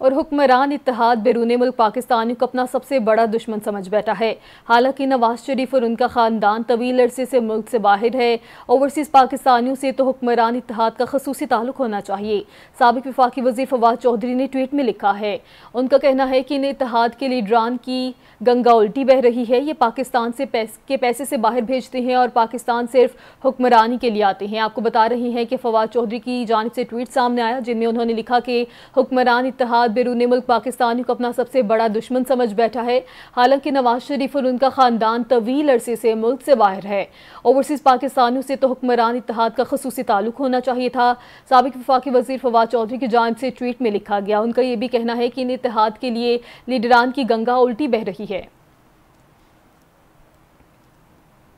और हुक्मरान इतिहाद बैरून मुल्क पाकिस्तानियों को अपना सबसे बड़ा दुश्मन समझ बैठा है हालांकि नवाज शरीफ और उनका ख़ानदान तवील अरसे से मुल्क से बाहर है ओवरसीज़ पाकिस्तानियों से तो हुक्मरान इतिहाद का खसूसी ताल्लुक होना चाहिए सबक विफाकी वजीर फवाद चौधरी ने ट्वीट में लिखा है उनका कहना है कि इन इतिहाद के लीडरान की गंगा उल्टी बह रही है ये पाकिस्तान से पैस, के पैसे से बाहर भेजते हैं और पाकिस्तान सिर्फ हुक्मरानी के लिए आते हैं आपको बता रही हैं कि फवाद चौधरी की जानब से ट्वीट सामने आया जिनमें उन्होंने लिखा कि हुक्मरान इतिहाद बाद बैरून मुल्क पाकिस्तानियों को अपना सबसे बड़ा दुश्मन समझ बैठा है हालांकि नवाज शरीफ और उनका ख़ानदान तवील अरसे से मुल्क से बाहर है ओवरसीज़ पाकिस्तानियों से तो हुक्मरान इतिहाद का खसूस ताल्लुक होना चाहिए था सबक वफाकी वजीर फवाद चौधरी की जान से ट्वीट में लिखा गया उनका यह भी कहना है कि इन इतिहाद के लिए लीडरान की गंगा उल्टी बह रही है